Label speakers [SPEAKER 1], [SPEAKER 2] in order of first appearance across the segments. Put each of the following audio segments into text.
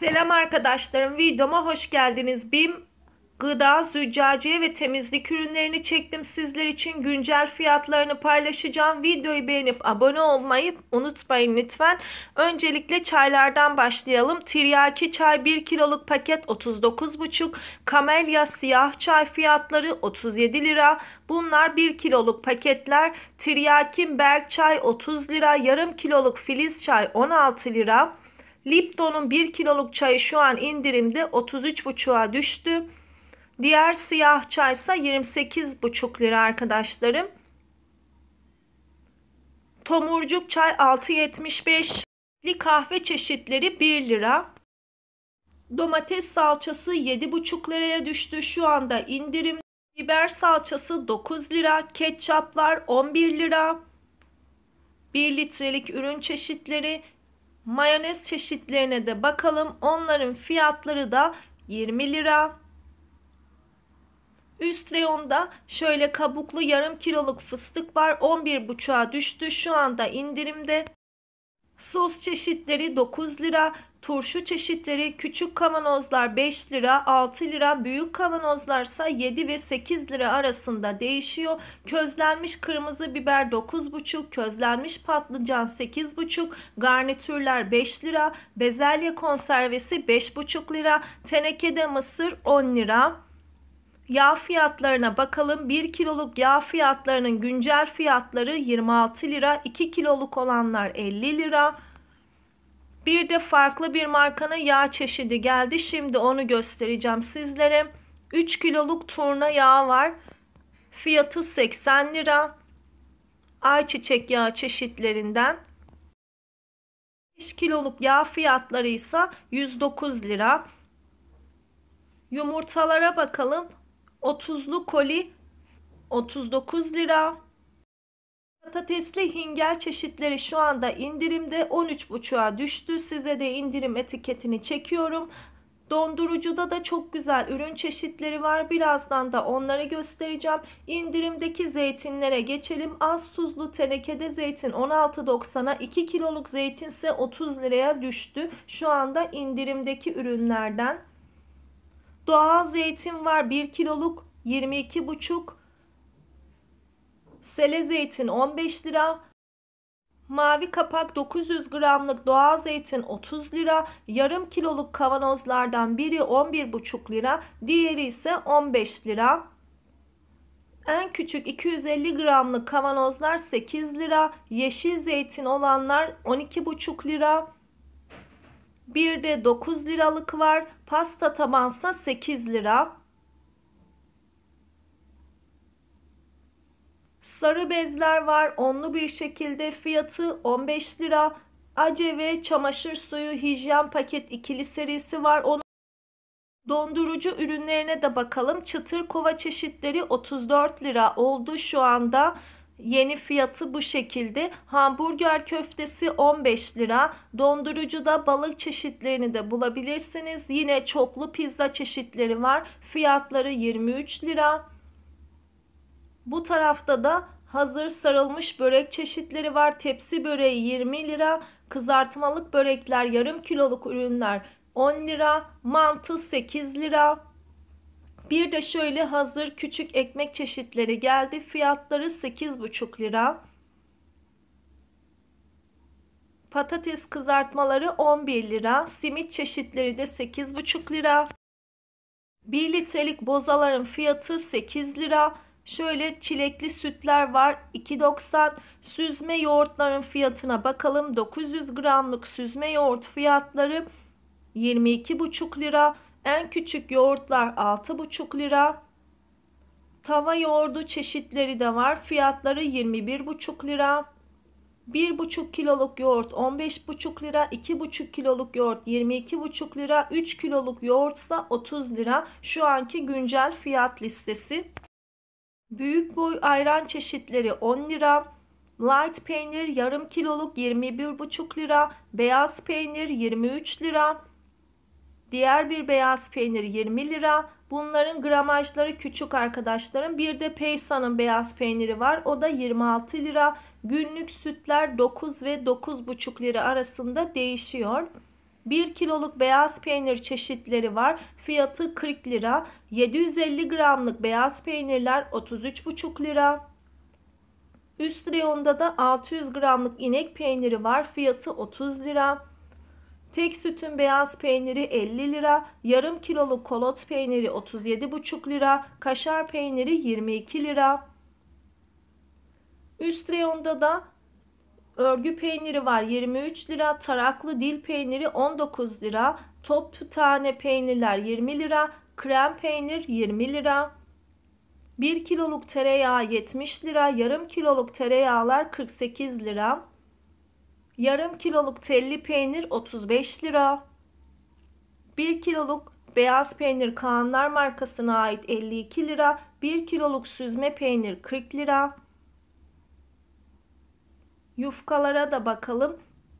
[SPEAKER 1] Selam arkadaşlarım videoma hoş geldiniz. BİM gıda, züccaciye ve temizlik ürünlerini çektim sizler için. Güncel fiyatlarını paylaşacağım. Videoyu beğenip abone olmayı unutmayın lütfen. Öncelikle çaylardan başlayalım. Tiryaki çay 1 kiloluk paket 39,5. Kamelya siyah çay fiyatları 37 lira. Bunlar 1 kiloluk paketler. Tiryakin berk çay 30 lira. Yarım kiloluk filiz çay 16 lira. Lipton'un 1 kiloluk çayı şu an indirimde 33,5'a düştü. Diğer siyah çay ise 28,5 lira arkadaşlarım. Tomurcuk çay 6,75. Li kahve çeşitleri 1 lira. Domates salçası 7,5 liraya düştü. Şu anda indirim. Biber salçası 9 lira. Ketçaplar 11 lira. 1 litrelik ürün çeşitleri Mayonez çeşitlerine de bakalım. Onların fiyatları da 20 lira. Üst reyonda şöyle kabuklu yarım kiloluk fıstık var. 11.5'a düştü. Şu anda indirimde. Sos çeşitleri 9 lira, turşu çeşitleri küçük kavanozlar 5 lira, 6 lira, büyük kavanozlarsa 7 ve 8 lira arasında değişiyor. Közlenmiş kırmızı biber 9,5, közlenmiş patlıcan 8,5, garnitürler 5 lira, bezelye konservesi 5,5 lira, tenekede mısır 10 lira yağ fiyatlarına bakalım. 1 kiloluk yağ fiyatlarının güncel fiyatları 26 lira. 2 kiloluk olanlar 50 lira. Bir de farklı bir markanın yağ çeşidi geldi. Şimdi onu göstereceğim sizlere. 3 kiloluk turna yağı var. Fiyatı 80 lira. Ayçiçek yağı çeşitlerinden. 5 kiloluk yağ fiyatları ise 109 lira. Yumurtalara bakalım. 30'lu koli 39 lira. Patatesli hingel çeşitleri şu anda indirimde 13.5'a düştü. Size de indirim etiketini çekiyorum. Dondurucuda da çok güzel ürün çeşitleri var. Birazdan da onları göstereceğim. İndirimdeki zeytinlere geçelim. Az tuzlu tenekede zeytin 16.90'a 2 kiloluk zeytin ise 30 liraya düştü. Şu anda indirimdeki ürünlerden. Doğal zeytin var 1 kiloluk 22,5. Sele zeytin 15 lira. Mavi kapak 900 gramlık doğal zeytin 30 lira. Yarım kiloluk kavanozlardan biri 11,5 lira. Diğeri ise 15 lira. En küçük 250 gramlık kavanozlar 8 lira. Yeşil zeytin olanlar 12,5 lira. Bir de 9 liralık var. Pasta tabansa 8 lira. Sarı bezler var. Onlu bir şekilde fiyatı 15 lira. Aceve çamaşır suyu hijyen paket ikili serisi var. Onu Dondurucu ürünlerine de bakalım. Çıtır kova çeşitleri 34 lira oldu şu anda. Yeni fiyatı bu şekilde. Hamburger köftesi 15 lira. Dondurucuda balık çeşitlerini de bulabilirsiniz. Yine çoklu pizza çeşitleri var. Fiyatları 23 lira. Bu tarafta da hazır sarılmış börek çeşitleri var. Tepsi böreği 20 lira. Kızartmalık börekler, yarım kiloluk ürünler 10 lira. Mantı 8 lira. Bir de şöyle hazır küçük ekmek çeşitleri geldi. Fiyatları 8,5 lira. Patates kızartmaları 11 lira. Simit çeşitleri de 8,5 lira. 1 litrelik bozaların fiyatı 8 lira. Şöyle çilekli sütler var 2.90. Süzme yoğurtların fiyatına bakalım. 900 gramlık süzme yoğurt fiyatları 22,5 lira. En küçük yoğurtlar 6,5 lira. Tava yoğurdu çeşitleri de var. Fiyatları 21,5 lira. 1,5 kiloluk yoğurt 15,5 lira, 2,5 kiloluk yoğurt 22,5 lira, 3 kiloluk yoğurtsa 30 lira. Şu anki güncel fiyat listesi. Büyük boy ayran çeşitleri 10 lira. Light peynir yarım kiloluk 21,5 lira, beyaz peynir 23 lira, Diğer bir beyaz peynir 20 lira. Bunların gramajları küçük arkadaşlarım. Bir de Peysan'ın beyaz peyniri var. O da 26 lira. Günlük sütler 9 ve 9,5 lira arasında değişiyor. 1 kiloluk beyaz peynir çeşitleri var. Fiyatı 40 lira. 750 gramlık beyaz peynirler 33,5 lira. Üst reyonda da 600 gramlık inek peyniri var. Fiyatı 30 lira. Tek sütün beyaz peyniri 50 lira, yarım kiloluk kolot peyniri 37,5 lira, kaşar peyniri 22 lira. Üst reyonda da örgü peyniri var 23 lira, taraklı dil peyniri 19 lira, top tane peynirler 20 lira, krem peynir 20 lira. 1 kiloluk tereyağı 70 lira, yarım kiloluk tereyağlar 48 lira. Yarım kiloluk telli peynir 35 lira. 1 kiloluk beyaz peynir Kaanlar markasına ait 52 lira. 1 kiloluk süzme peynir 40 lira. Yufkalara da bakalım.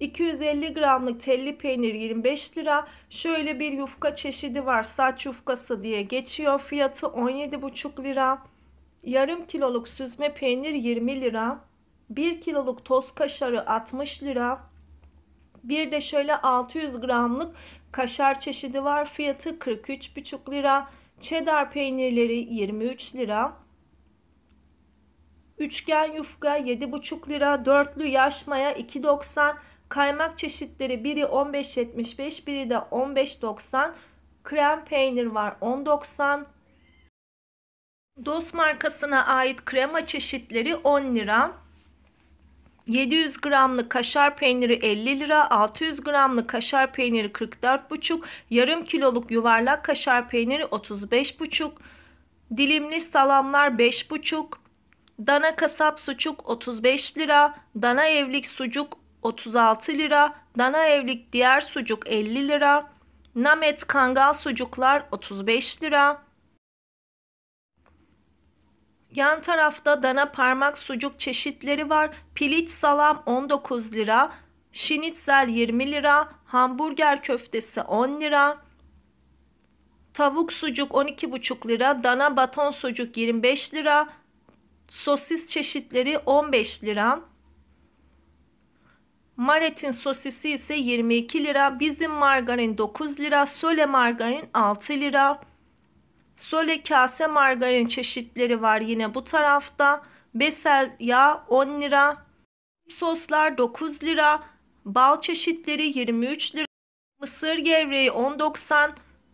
[SPEAKER 1] 250 gramlık telli peynir 25 lira. Şöyle bir yufka çeşidi var. Saç yufkası diye geçiyor. Fiyatı 17,5 lira. Yarım kiloluk süzme peynir 20 lira. 1 kiloluk toz kaşarı 60 lira. Bir de şöyle 600 gramlık kaşar çeşidi var. Fiyatı 43,5 lira. Çedar peynirleri 23 lira. Üçgen yufka 7,5 lira. Dörtlü yaş maya 2,90. Kaymak çeşitleri biri 15,75 biri de 15,90. Krem peynir var 10,90. Dost markasına ait krema çeşitleri 10 lira. 700 gramlı kaşar peyniri 50 lira, 600 gramlı kaşar peyniri 44,5, yarım kiloluk yuvarlak kaşar peyniri 35,5, dilimli salamlar 5,5, dana kasap sucuk 35 lira, dana evlik sucuk 36 lira, dana evlik diğer sucuk 50 lira, namet kangal sucuklar 35 lira, Yan tarafta dana parmak sucuk çeşitleri var. Piliç salam 19 lira. Şinitzel 20 lira. Hamburger köftesi 10 lira. Tavuk sucuk 12,5 lira. Dana baton sucuk 25 lira. Sosis çeşitleri 15 lira. Maret'in sosisi ise 22 lira. Bizim margarin 9 lira. Söle margarin 6 lira. Sole kase margarin çeşitleri var yine bu tarafta. Besel yağ 10 lira. Soslar 9 lira. Bal çeşitleri 23 lira. Mısır gevreği 10.90.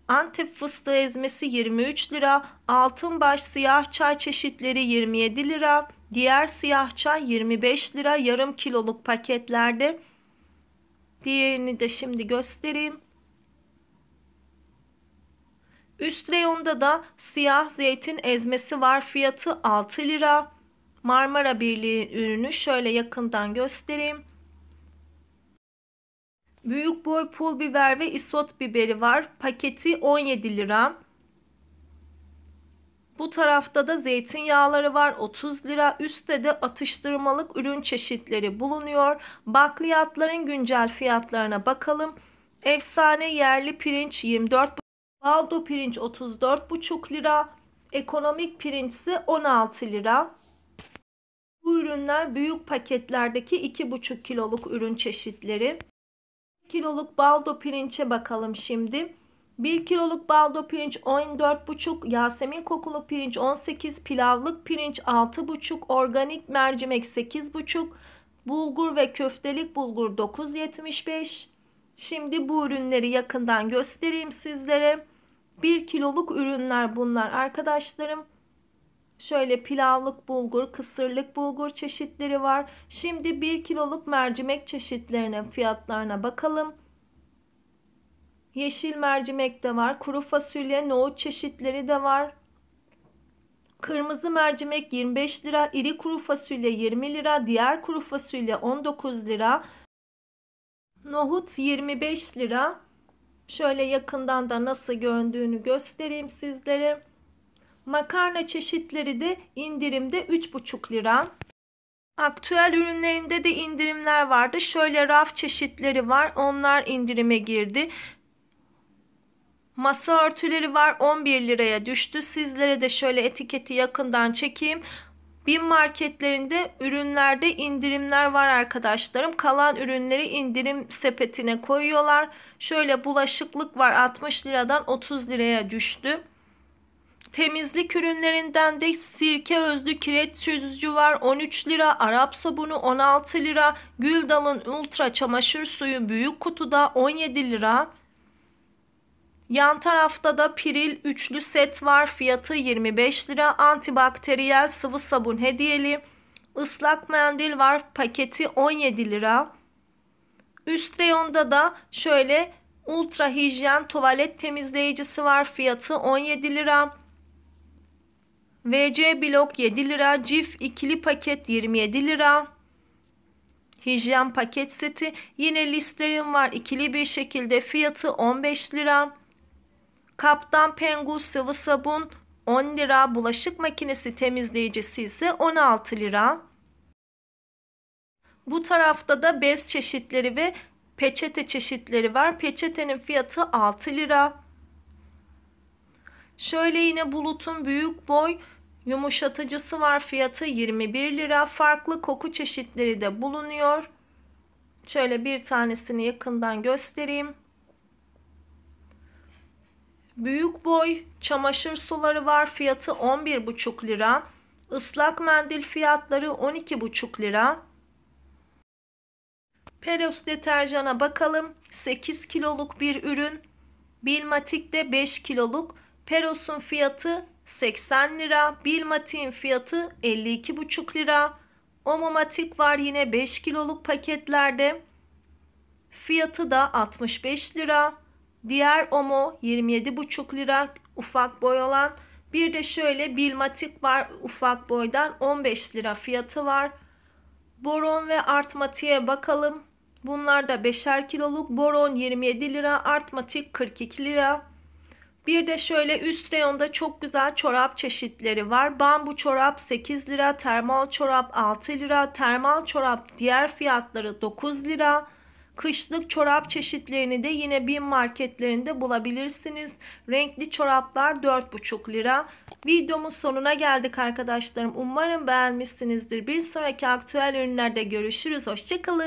[SPEAKER 1] Antep fıstığı ezmesi 23 lira. altın baş siyah çay çeşitleri 27 lira. Diğer siyah çay 25 lira yarım kiloluk paketlerde. Diğerini de şimdi göstereyim. Üst reyonda da siyah zeytin ezmesi var. Fiyatı 6 lira. Marmara Birliği ürünü şöyle yakından göstereyim. Büyük boy pul biber ve isot biberi var. Paketi 17 lira. Bu tarafta da zeytinyağları var 30 lira. Üstte de atıştırmalık ürün çeşitleri bulunuyor. Bakliyatların güncel fiyatlarına bakalım. Efsane yerli pirinç 24 Baldo pirinç 34,5 lira. Ekonomik pirinç ise 16 lira. Bu ürünler büyük paketlerdeki 2,5 kiloluk ürün çeşitleri. 1 kiloluk baldo pirinçe bakalım şimdi. 1 kiloluk baldo pirinç 14,5, yasemin kokulu pirinç 18, pilavlık pirinç 6,5, organik mercimek 8,5, bulgur ve köftelik bulgur 9,75, Şimdi bu ürünleri yakından göstereyim sizlere. 1 kiloluk ürünler bunlar arkadaşlarım. Şöyle pilavlık bulgur, kısırlık bulgur çeşitleri var. Şimdi 1 kiloluk mercimek çeşitlerinin fiyatlarına bakalım. Yeşil mercimek de var. Kuru fasulye, nohut çeşitleri de var. Kırmızı mercimek 25 lira, iri kuru fasulye 20 lira, diğer kuru fasulye 19 lira, Nohut 25 lira. Şöyle yakından da nasıl göründüğünü göstereyim sizlere. Makarna çeşitleri de indirimde 3,5 lira. Aktüel ürünlerinde de indirimler vardı. Şöyle raf çeşitleri var. Onlar indirime girdi. Masa örtüleri var 11 liraya düştü. Sizlere de şöyle etiketi yakından çekeyim. Bin marketlerinde ürünlerde indirimler var arkadaşlarım. Kalan ürünleri indirim sepetine koyuyorlar. Şöyle bulaşıklık var 60 liradan 30 liraya düştü. Temizlik ürünlerinden de sirke özlü kireç çözücü var 13 lira, Arap sabunu 16 lira, Güldal'ın ultra çamaşır suyu büyük kutuda 17 lira. Yan tarafta da Piril üçlü set var. Fiyatı 25 lira. Antibakteriyel sıvı sabun hediyeli. Islak mendil var. Paketi 17 lira. Üst reyonda da şöyle ultra hijyen tuvalet temizleyicisi var. Fiyatı 17 lira. VC blok 7 lira. Cif ikili paket 27 lira hijyen paket seti. Yine Listerine var ikili bir şekilde fiyatı 15 lira. Kaptan Pengu sıvı sabun 10 lira. Bulaşık makinesi temizleyicisi ise 16 lira. Bu tarafta da bez çeşitleri ve peçete çeşitleri var. Peçetenin fiyatı 6 lira. Şöyle yine bulutun büyük boy yumuşatıcısı var. Fiyatı 21 lira. Farklı koku çeşitleri de bulunuyor. Şöyle bir tanesini yakından göstereyim. Büyük boy çamaşır suları var fiyatı 11,5 lira. Islak mendil fiyatları 12,5 lira. Peros deterjana bakalım. 8 kiloluk bir ürün. Bilmatik de 5 kiloluk. Peros'un fiyatı 80 lira. Bilmatik'in fiyatı 52,5 lira. Omomatik var yine 5 kiloluk paketlerde. Fiyatı da 65 lira. Diğer omo 27,5 lira ufak boy olan. Bir de şöyle bilmatik var ufak boydan 15 lira fiyatı var. Boron ve artmatiğe bakalım. Bunlar da 5'er kiloluk boron 27 lira, artmatik 42 lira. Bir de şöyle üst reyonda çok güzel çorap çeşitleri var. Bambu çorap 8 lira, termal çorap 6 lira, termal çorap diğer fiyatları 9 lira. Kışlık çorap çeşitlerini de yine BİM marketlerinde bulabilirsiniz. Renkli çoraplar 4,5 lira. Videomun sonuna geldik arkadaşlarım. Umarım beğenmişsinizdir. Bir sonraki aktüel ürünlerde görüşürüz. Hoşçakalın.